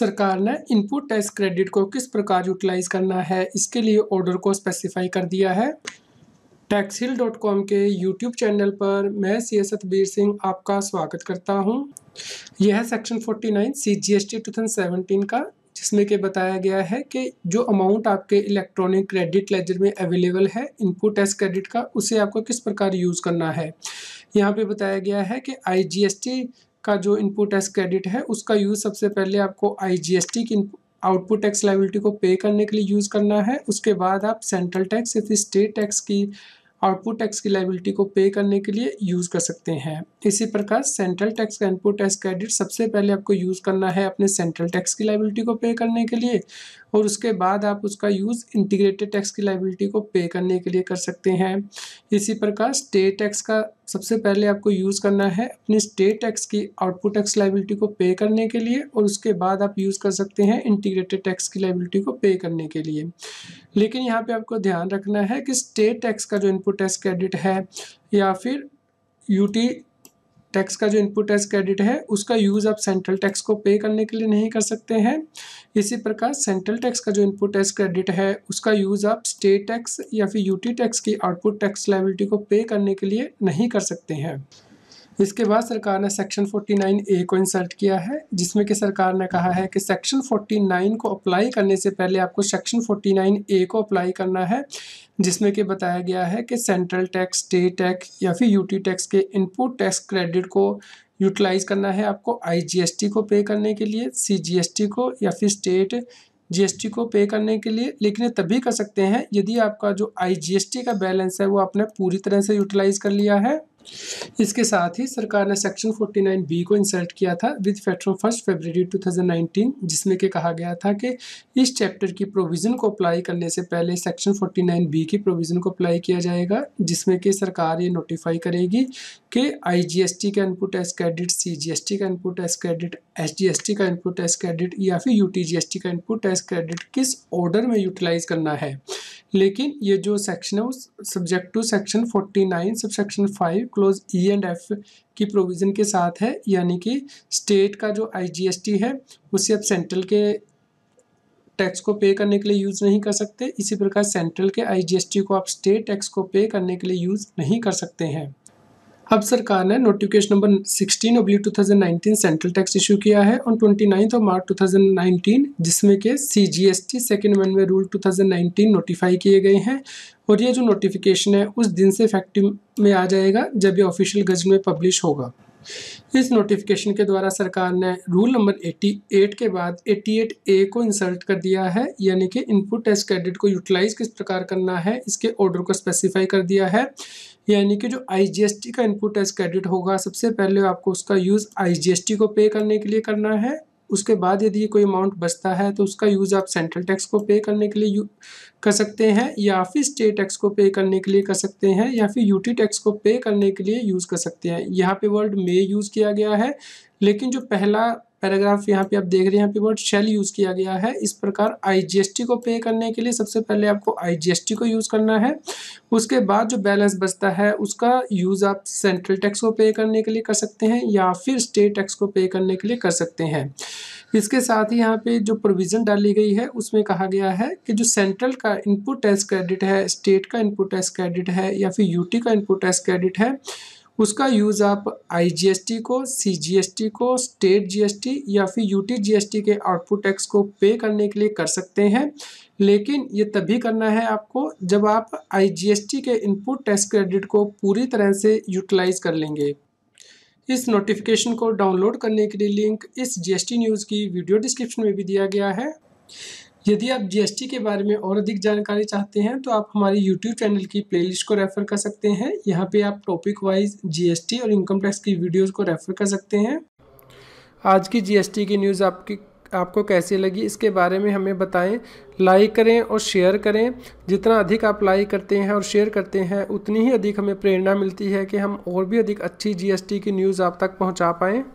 सरकार ने input tax credit को किस प्रकार यूटिलाइज करना है इसके लिए ऑर्डर को स्पेसिफाई कर दिया है टैक्सहिल डॉट कॉम के यूट्यूब चैनल पर मैं सी एस सतबीर सिंह आपका स्वागत करता हूं यह है section 49 C G S T two thousand seventeen का जिसमें के बताया गया है कि जो अमाउंट आपके इलेक्ट्रॉनिक क्रेडिट लेजर में अवेलेबल है इनपुट टैक्स क्रेडिट का उसे आपको किस प्रकार यूज़ करना है यहाँ पे बताया गया है कि आई जी एस टी का जो इनपुट टैक्स क्रेडिट है उसका यूज़ सबसे पहले आपको आई की आउटपुट टैक्स लाइबिलिटी को पे करने के लिए यूज़ करना है उसके बाद आप सेंट्रल टैक्स या फिर स्टेट टैक्स की आउटपुट टैक्स की लाइबिलिटी को पे करने के लिए यूज़ कर सकते हैं इसी प्रकार सेंट्रल टैक्स का इनपुट टैक्स क्रेडिट सबसे पहले आपको यूज़ करना है अपने सेंट्रल टैक्स की लाइबिलिटी को पे करने के लिए और उसके बाद आप उसका यूज़ इंटीग्रेटेड टैक्स की लाइबिलिटी को पे करने के लिए कर सकते हैं इसी प्रकार स्टेट टैक्स का सबसे पहले आपको यूज़ करना है अपनी स्टेट टैक्स की आउटपुट टैक्स लाइबिलिटी को पे करने के लिए और उसके बाद आप यूज़ कर सकते हैं इंटीग्रेटेड टैक्स की लाइबिलिटी को पे करने के लिए लेकिन यहाँ पे आपको ध्यान रखना है कि स्टेट टैक्स का जो इनपुट टैक्स क्रेडिट है या फिर यूटी टैक्स का जो इनपुट टैक्स क्रेडिट है उसका यूज़ आप सेंट्रल टैक्स को पे करने के लिए नहीं कर सकते हैं इसी प्रकार सेंट्रल टैक्स का जो इनपुट टैक्स क्रेडिट है उसका यूज़ आप स्टेट टैक्स या फिर यूटी टैक्स की आउटपुट टैक्स लाइबिलिटी को पे करने के लिए नहीं कर सकते हैं इसके बाद सरकार ने सेक्शन 49 ए को इंसर्ट किया है जिसमें कि सरकार ने कहा है कि सेक्शन 49 को अप्लाई करने से पहले आपको सेक्शन 49 ए को अप्लाई करना है जिसमें कि बताया गया है कि सेंट्रल टैक्स स्टेट टैक्स या फिर यूटी टैक्स के इनपुट टैक्स क्रेडिट को यूटिलाइज करना है आपको आई को पे करने के लिए सी को या फिर स्टेट जी को पे करने के लिए लेकिन तभी कर सकते हैं यदि आपका जो आई का बैलेंस है वो आपने पूरी तरह से यूटिलाइज कर लिया है इसके साथ ही सरकार ने सेक्शन 49 बी को इंसर्ट किया था with effect from first February 2019 जिसमें कि कहा गया था कि इस चैप्टर की प्रोविज़न को अप्लाई करने से पहले सेक्शन 49 बी की प्रोविज़न को अप्लाई किया जाएगा जिसमें कि सरकार ये नोटिफाई करेगी कि आईजीएसटी का इनपुट एस क्रेडिट सीजीएसटी का इनपुट एस क्रेडिट एसजीएसटी का इनपुट एस क्रेडिट या फिर यू का इनपुट एस क्रेडिट किस ऑर्डर में यूटिलाइज करना है लेकिन ये जो सेक्शन है उस subject to section 49 sub section five clause E and F की प्रोविज़न के साथ है यानी कि स्टेट का जो आईजीएसटी है उसे अब सेंट्रल के टैक्स को पे करने के लिए यूज़ नहीं कर सकते इसी प्रकार सेंट्रल के आईजीएसटी को आप स्टेट टैक्स को पे करने के लिए यूज़ नहीं कर सकते हैं अब सरकार ने नोटिफिकेशन नंबर 16 ओब्ली 2019 सेंट्रल टैक्स इशू किया है on twenty ninth of March 2019 जिसमें के C G S T second amendment rule 2019 notify किए गए हैं और ये जो नोटिफिकेशन है उस दिन से इफेक्टिव में आ जाएगा जब ये ऑफिशियल गज में पब्लिश होगा इस नोटिफिकेशन के द्वारा सरकार ने रूल नंबर 88 के बाद 88 ए को इंसर्ट कर दिया है यानी कि इनपुट टेस्ट क्रेडिट को यूटिलाइज किस प्रकार करना है इसके ऑर्डर को स्पेसिफाई कर दिया है यानी कि जो आईजीएसटी का इनपुट टेस्ट क्रेडिट होगा सबसे पहले आपको उसका यूज़ आईजीएसटी को पे करने के लिए करना है उसके बाद यदि कोई अमाउंट बचता है तो उसका यूज़ आप सेंट्रल टैक्स को पे करने के लिए कर सकते हैं या फिर स्टेट टैक्स को पे करने के लिए कर सकते हैं या फिर यूटी टैक्स को पे करने के लिए यूज़ कर सकते हैं यहाँ पे वर्ड मे यूज़ किया गया है लेकिन जो पहला पैराग्राफ यहाँ पे आप देख रहे हैं यहाँ पे वर्ड शेल यूज़ किया गया है इस प्रकार आईजीएसटी को पे करने के लिए सबसे पहले आपको आईजीएसटी को यूज़ करना है उसके बाद जो बैलेंस बचता है उसका यूज़ आप सेंट्रल टैक्स को पे करने के लिए कर सकते हैं या फिर स्टेट टैक्स को पे करने के लिए कर सकते हैं इसके साथ ही यहाँ पे जो प्रोविज़न डाली गई है उसमें कहा गया है कि जो सेंट्रल का इनपुट टैक्स क्रेडिट है स्टेट का इनपुट टैक्स क्रेडिट है या फिर यूटी का इनपुट टैक्स क्रेडिट है उसका यूज़ आप आईजीएसटी को सीजीएसटी को स्टेट जीएसटी या फिर एस टी के आउटपुट टैक्स को पे करने के लिए कर सकते हैं लेकिन ये तभी करना है आपको जब आप आईजीएसटी के इनपुट टैक्स क्रेडिट को पूरी तरह से यूटिलाइज़ कर लेंगे इस नोटिफिकेशन को डाउनलोड करने के लिए लिंक इस जीएसटी न्यूज़ की वीडियो डिस्क्रिप्शन में भी दिया गया है यदि आप जीएसटी के बारे में और अधिक जानकारी चाहते हैं तो आप हमारे यूट्यूब चैनल की प्लेलिस्ट को रेफ़र कर सकते हैं यहाँ पे आप टॉपिक वाइज जीएसटी और इनकम टैक्स की वीडियोस को रेफ़र कर सकते हैं आज की जीएसटी की न्यूज़ आपकी आपको कैसी लगी इसके बारे में हमें बताएं लाइक करें और शेयर करें जितना अधिक आप लाइक करते हैं और शेयर करते हैं उतनी ही अधिक हमें प्रेरणा मिलती है कि हम और भी अधिक अच्छी जीएसटी की न्यूज़ आप तक पहुंचा पाएं